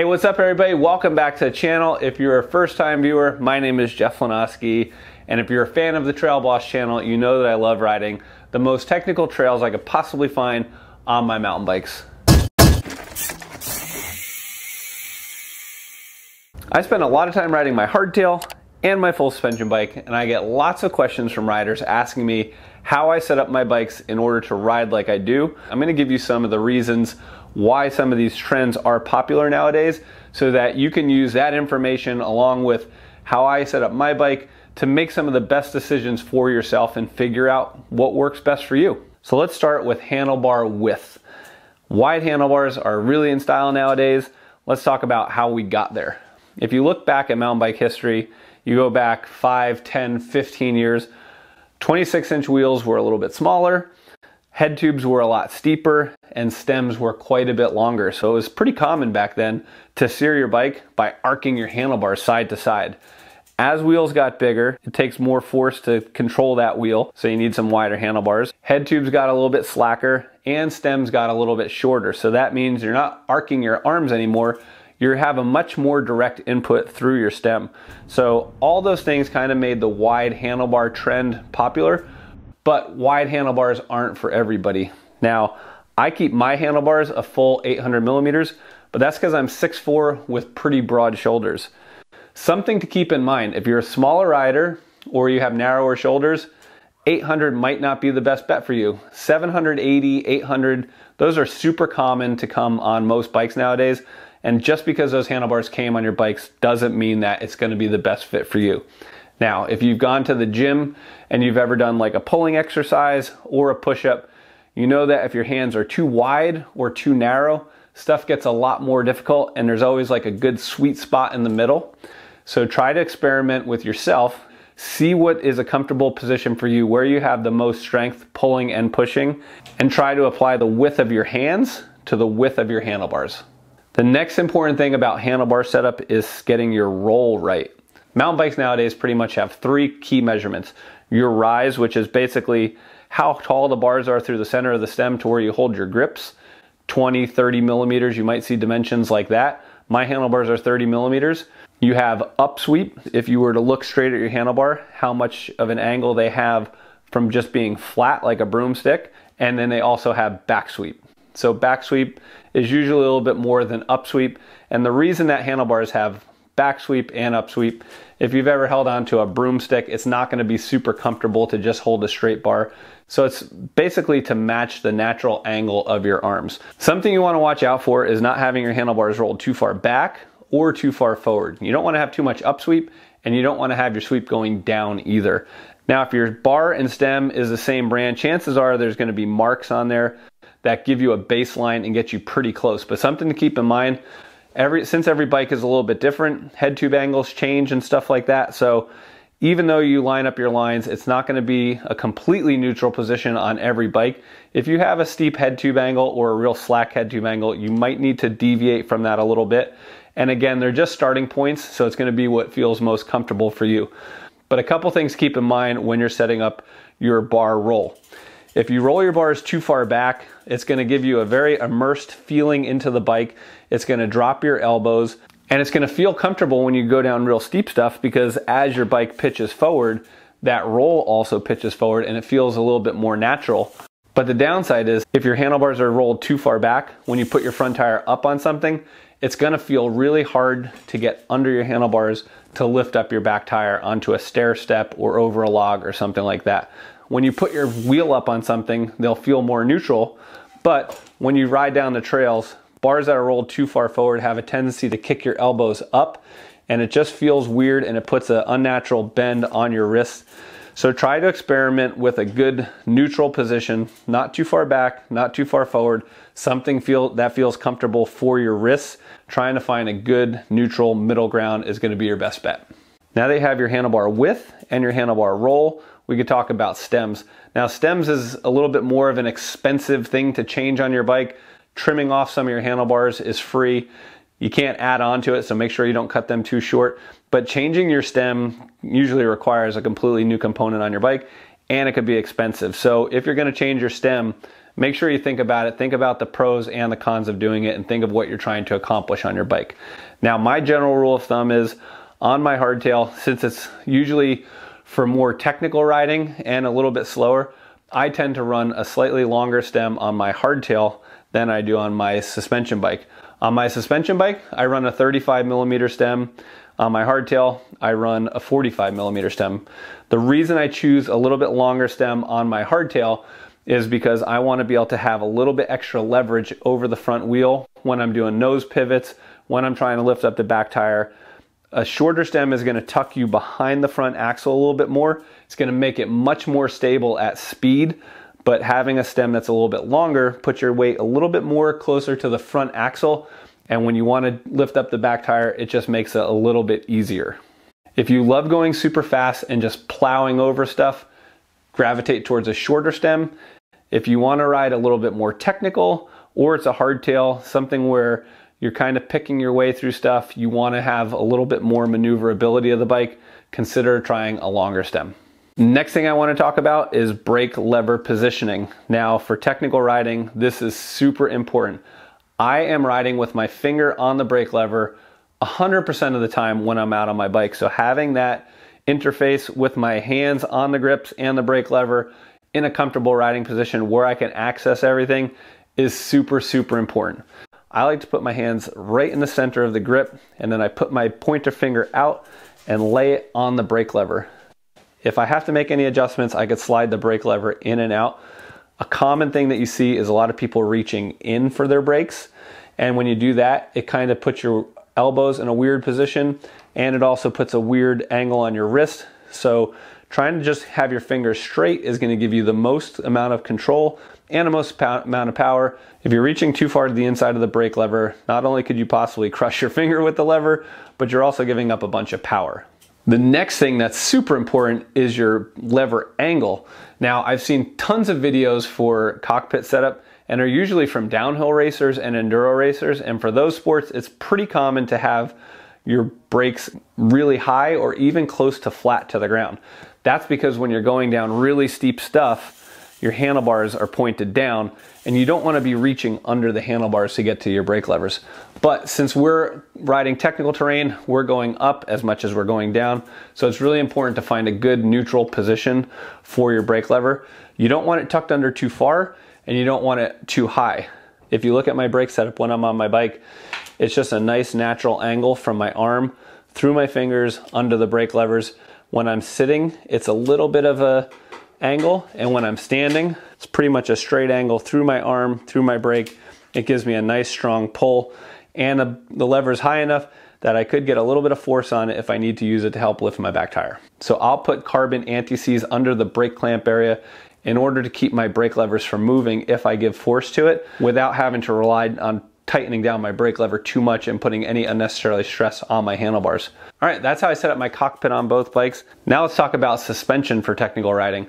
Hey, what's up everybody? Welcome back to the channel. If you're a first time viewer, my name is Jeff Lenoski. And if you're a fan of the Trail Boss channel, you know that I love riding the most technical trails I could possibly find on my mountain bikes. I spend a lot of time riding my hardtail and my full suspension bike, and I get lots of questions from riders asking me how I set up my bikes in order to ride like I do. I'm gonna give you some of the reasons why some of these trends are popular nowadays so that you can use that information along with how I set up my bike to make some of the best decisions for yourself and figure out what works best for you. So let's start with handlebar width. Wide handlebars are really in style nowadays. Let's talk about how we got there. If you look back at mountain bike history, you go back 5, 10, 15 years, 26 inch wheels were a little bit smaller. Head tubes were a lot steeper and stems were quite a bit longer, so it was pretty common back then to steer your bike by arcing your handlebars side to side. As wheels got bigger, it takes more force to control that wheel, so you need some wider handlebars. Head tubes got a little bit slacker and stems got a little bit shorter, so that means you're not arcing your arms anymore. You have a much more direct input through your stem. So, all those things kind of made the wide handlebar trend popular but wide handlebars aren't for everybody. Now, I keep my handlebars a full 800 millimeters, but that's because I'm 6'4 with pretty broad shoulders. Something to keep in mind if you're a smaller rider or you have narrower shoulders, 800 might not be the best bet for you. 780, 800, those are super common to come on most bikes nowadays. And just because those handlebars came on your bikes doesn't mean that it's going to be the best fit for you. Now, if you've gone to the gym and you've ever done like a pulling exercise or a push up, you know that if your hands are too wide or too narrow, stuff gets a lot more difficult and there's always like a good sweet spot in the middle. So try to experiment with yourself. See what is a comfortable position for you where you have the most strength pulling and pushing, and try to apply the width of your hands to the width of your handlebars. The next important thing about handlebar setup is getting your roll right. Mountain bikes nowadays pretty much have three key measurements. Your rise, which is basically how tall the bars are through the center of the stem to where you hold your grips. 20, 30 millimeters, you might see dimensions like that. My handlebars are 30 millimeters. You have upsweep. If you were to look straight at your handlebar, how much of an angle they have from just being flat like a broomstick. And then they also have backsweep. So backsweep is usually a little bit more than upsweep. And the reason that handlebars have back sweep and up sweep. If you've ever held onto a broomstick, it's not going to be super comfortable to just hold a straight bar. So it's basically to match the natural angle of your arms. Something you want to watch out for is not having your handlebars rolled too far back or too far forward. You don't want to have too much up sweep and you don't want to have your sweep going down either. Now, if your bar and stem is the same brand, chances are there's going to be marks on there that give you a baseline and get you pretty close. But something to keep in mind every since every bike is a little bit different, head tube angles change and stuff like that. So even though you line up your lines, it's not gonna be a completely neutral position on every bike. If you have a steep head tube angle or a real slack head tube angle, you might need to deviate from that a little bit. And again, they're just starting points, so it's gonna be what feels most comfortable for you. But a couple things keep in mind when you're setting up your bar roll. If you roll your bars too far back, it's gonna give you a very immersed feeling into the bike. It's going to drop your elbows and it's going to feel comfortable when you go down real steep stuff because as your bike pitches forward, that roll also pitches forward and it feels a little bit more natural. But the downside is if your handlebars are rolled too far back, when you put your front tire up on something, it's gonna feel really hard to get under your handlebars to lift up your back tire onto a stair step or over a log or something like that. When you put your wheel up on something, they'll feel more neutral, but when you ride down the trails, Bars that are rolled too far forward have a tendency to kick your elbows up and it just feels weird and it puts an unnatural bend on your wrists. So try to experiment with a good neutral position, not too far back, not too far forward, something feel that feels comfortable for your wrists. Trying to find a good neutral middle ground is going to be your best bet. Now that you have your handlebar width and your handlebar roll, we could talk about stems. Now stems is a little bit more of an expensive thing to change on your bike. Trimming off some of your handlebars is free. You can't add on to it, so make sure you don't cut them too short. But changing your stem usually requires a completely new component on your bike and it could be expensive. So if you're gonna change your stem, make sure you think about it. Think about the pros and the cons of doing it and think of what you're trying to accomplish on your bike. Now, my general rule of thumb is on my hardtail, since it's usually for more technical riding and a little bit slower, I tend to run a slightly longer stem on my hardtail than I do on my suspension bike. On my suspension bike, I run a 35 millimeter stem. On my hardtail, I run a 45 millimeter stem. The reason I choose a little bit longer stem on my hardtail is because I wanna be able to have a little bit extra leverage over the front wheel when I'm doing nose pivots, when I'm trying to lift up the back tire. A shorter stem is gonna tuck you behind the front axle a little bit more. It's gonna make it much more stable at speed but having a stem that's a little bit longer puts your weight a little bit more closer to the front axle. And when you want to lift up the back tire, it just makes it a little bit easier. If you love going super fast and just plowing over stuff, gravitate towards a shorter stem. If you want to ride a little bit more technical, or it's a hardtail, something where you're kind of picking your way through stuff, you want to have a little bit more maneuverability of the bike, consider trying a longer stem. Next thing I want to talk about is brake lever positioning. Now, for technical riding, this is super important. I am riding with my finger on the brake lever 100% of the time when I'm out on my bike. So, having that interface with my hands on the grips and the brake lever in a comfortable riding position where I can access everything is super, super important. I like to put my hands right in the center of the grip and then I put my pointer finger out and lay it on the brake lever. If I have to make any adjustments, I could slide the brake lever in and out. A common thing that you see is a lot of people reaching in for their brakes. And when you do that, it kind of puts your elbows in a weird position and it also puts a weird angle on your wrist. So trying to just have your fingers straight is gonna give you the most amount of control and the most amount of power. If you're reaching too far to the inside of the brake lever, not only could you possibly crush your finger with the lever, but you're also giving up a bunch of power. The next thing that's super important is your lever angle. Now, I've seen tons of videos for cockpit setup and are usually from downhill racers and enduro racers. And for those sports, it's pretty common to have your brakes really high or even close to flat to the ground. That's because when you're going down really steep stuff, your handlebars are pointed down and you don't want to be reaching under the handlebars to get to your brake levers. But since we're riding technical terrain, we're going up as much as we're going down. So it's really important to find a good neutral position for your brake lever. You don't want it tucked under too far and you don't want it too high. If you look at my brake setup when I'm on my bike, it's just a nice natural angle from my arm through my fingers under the brake levers. When I'm sitting, it's a little bit of a angle. And when I'm standing, it's pretty much a straight angle through my arm, through my brake. It gives me a nice strong pull and a, the lever is high enough that I could get a little bit of force on it if I need to use it to help lift my back tire. So I'll put carbon anti-seize under the brake clamp area in order to keep my brake levers from moving if I give force to it without having to rely on tightening down my brake lever too much and putting any unnecessarily stress on my handlebars. All right, that's how I set up my cockpit on both bikes. Now let's talk about suspension for technical riding.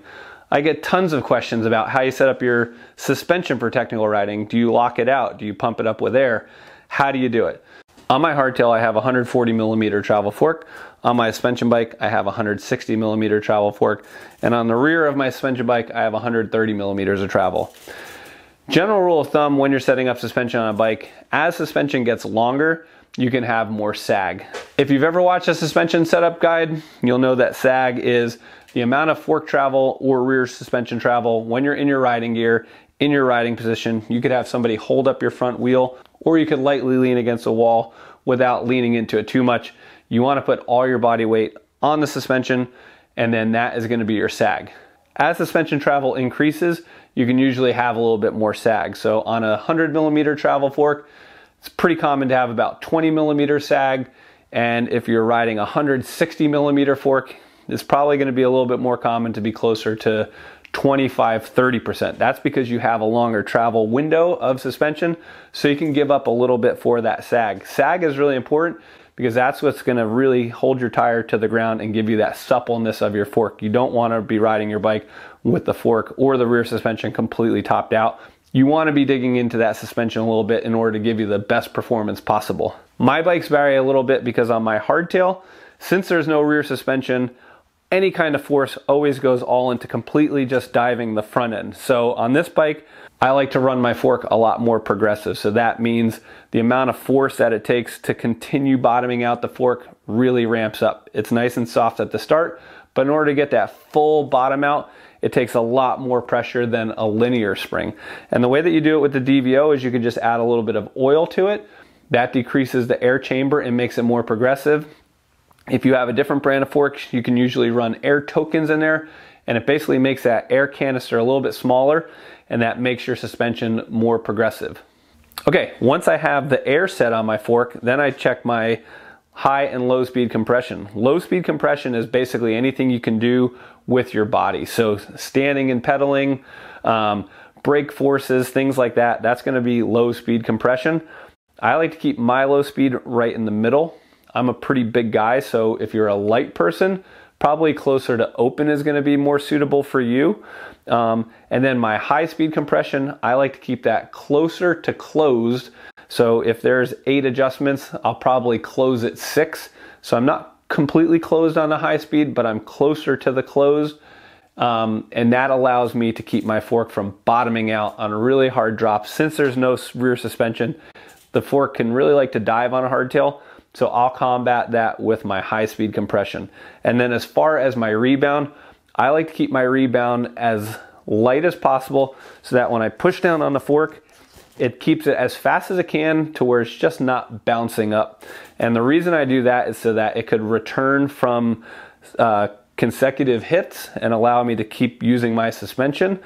I get tons of questions about how you set up your suspension for technical riding. Do you lock it out? Do you pump it up with air? How do you do it? On my hardtail, I have a 140 millimeter travel fork. On my suspension bike, I have a 160 millimeter travel fork. And on the rear of my suspension bike, I have 130 millimeters of travel. General rule of thumb when you're setting up suspension on a bike, as suspension gets longer, you can have more sag. If you've ever watched a suspension setup guide, you'll know that sag is the amount of fork travel or rear suspension travel when you're in your riding gear, in your riding position. You could have somebody hold up your front wheel or you could lightly lean against a wall without leaning into it too much. You wanna put all your body weight on the suspension and then that is gonna be your sag. As suspension travel increases, you can usually have a little bit more sag. So on a 100 millimeter travel fork, it's pretty common to have about 20 millimeter sag. And if you're riding a 160 millimeter fork, it's probably gonna be a little bit more common to be closer to 25, 30%. That's because you have a longer travel window of suspension, so you can give up a little bit for that sag. Sag is really important because that's what's going to really hold your tire to the ground and give you that suppleness of your fork. You don't want to be riding your bike with the fork or the rear suspension completely topped out. You want to be digging into that suspension a little bit in order to give you the best performance possible. My bikes vary a little bit because on my hardtail, since there's no rear suspension, any kind of force always goes all into completely just diving the front end. So on this bike, I like to run my fork a lot more progressive. So that means the amount of force that it takes to continue bottoming out the fork really ramps up. It's nice and soft at the start, but in order to get that full bottom out, it takes a lot more pressure than a linear spring. And the way that you do it with the DVO is you can just add a little bit of oil to it. That decreases the air chamber and makes it more progressive. If you have a different brand of forks, you can usually run air tokens in there and it basically makes that air canister a little bit smaller and that makes your suspension more progressive. Okay, once I have the air set on my fork, then I check my high and low speed compression. Low speed compression is basically anything you can do with your body. So standing and pedaling, um, brake forces, things like that, that's gonna be low speed compression. I like to keep my low speed right in the middle. I'm a pretty big guy, so if you're a light person, probably closer to open is going to be more suitable for you. Um, and then my high speed compression, I like to keep that closer to closed. So if there's eight adjustments, I'll probably close at six. So I'm not completely closed on the high speed, but I'm closer to the closed. Um, and that allows me to keep my fork from bottoming out on a really hard drop. Since there's no rear suspension, the fork can really like to dive on a hardtail. So I'll combat that with my high speed compression. And then as far as my rebound, I like to keep my rebound as light as possible so that when I push down on the fork, it keeps it as fast as it can to where it's just not bouncing up. And the reason I do that is so that it could return from uh, consecutive hits and allow me to keep using my suspension.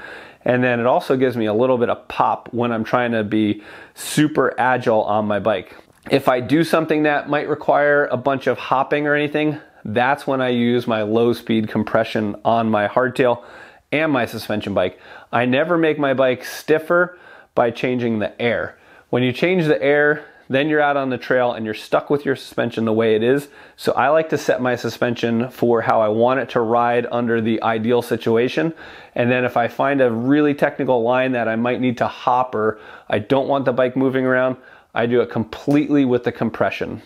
And then it also gives me a little bit of pop when I'm trying to be super agile on my bike. If I do something that might require a bunch of hopping or anything, that's when I use my low speed compression on my hardtail and my suspension bike. I never make my bike stiffer by changing the air. When you change the air, then you're out on the trail and you're stuck with your suspension the way it is. So I like to set my suspension for how I want it to ride under the ideal situation. And then if I find a really technical line that I might need to hop or I don't want the bike moving around, I do it completely with the compression.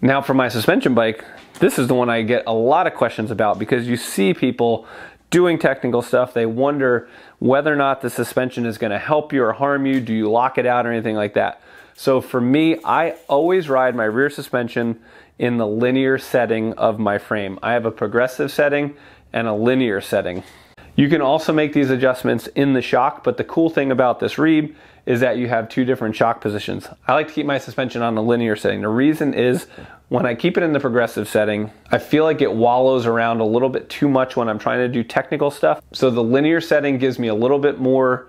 Now for my suspension bike, this is the one I get a lot of questions about because you see people doing technical stuff, they wonder whether or not the suspension is gonna help you or harm you, do you lock it out or anything like that. So for me, I always ride my rear suspension in the linear setting of my frame. I have a progressive setting and a linear setting. You can also make these adjustments in the shock, but the cool thing about this Reeb is that you have two different shock positions. I like to keep my suspension on the linear setting. The reason is when I keep it in the progressive setting, I feel like it wallows around a little bit too much when I'm trying to do technical stuff. So the linear setting gives me a little bit more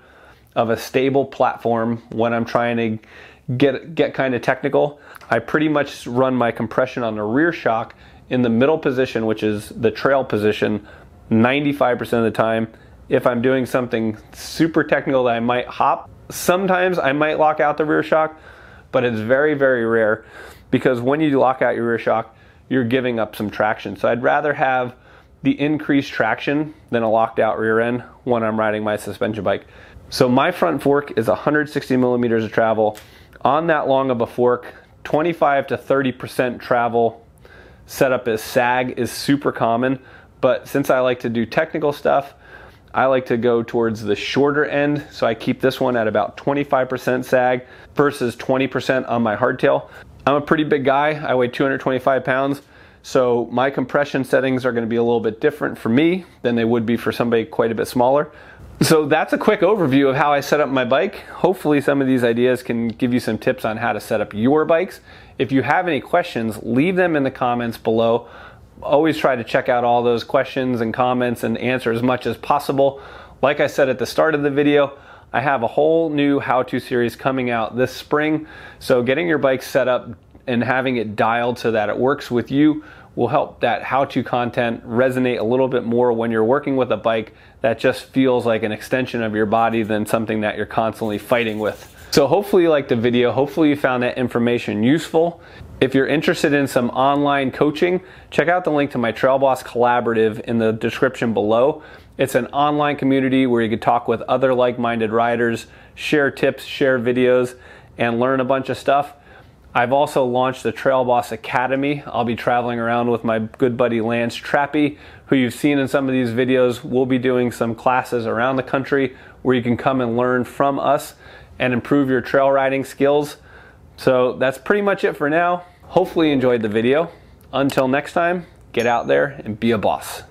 of a stable platform when I'm trying to get get kind of technical. I pretty much run my compression on the rear shock in the middle position, which is the trail position 95% of the time. If I'm doing something super technical that I might hop, sometimes I might lock out the rear shock, but it's very, very rare because when you lock out your rear shock, you're giving up some traction. So I'd rather have the increased traction than a locked out rear end when I'm riding my suspension bike. So my front fork is 160 millimeters of travel. On that long of a fork, 25 to 30% travel setup as sag is super common. But since I like to do technical stuff, I like to go towards the shorter end, so I keep this one at about 25% sag versus 20% on my hardtail. I'm a pretty big guy, I weigh 225 pounds, so my compression settings are gonna be a little bit different for me than they would be for somebody quite a bit smaller. So that's a quick overview of how I set up my bike. Hopefully some of these ideas can give you some tips on how to set up your bikes. If you have any questions, leave them in the comments below always try to check out all those questions and comments and answer as much as possible. Like I said at the start of the video, I have a whole new how-to series coming out this spring. So getting your bike set up and having it dialed so that it works with you will help that how-to content resonate a little bit more when you're working with a bike that just feels like an extension of your body than something that you're constantly fighting with. So hopefully you liked the video. Hopefully you found that information useful. If you're interested in some online coaching, check out the link to my Trail Boss Collaborative in the description below. It's an online community where you can talk with other like-minded riders, share tips, share videos, and learn a bunch of stuff. I've also launched the Trail Boss Academy. I'll be traveling around with my good buddy Lance Trappy, who you've seen in some of these videos. We'll be doing some classes around the country where you can come and learn from us and improve your trail riding skills. So that's pretty much it for now. Hopefully you enjoyed the video. Until next time, get out there and be a boss.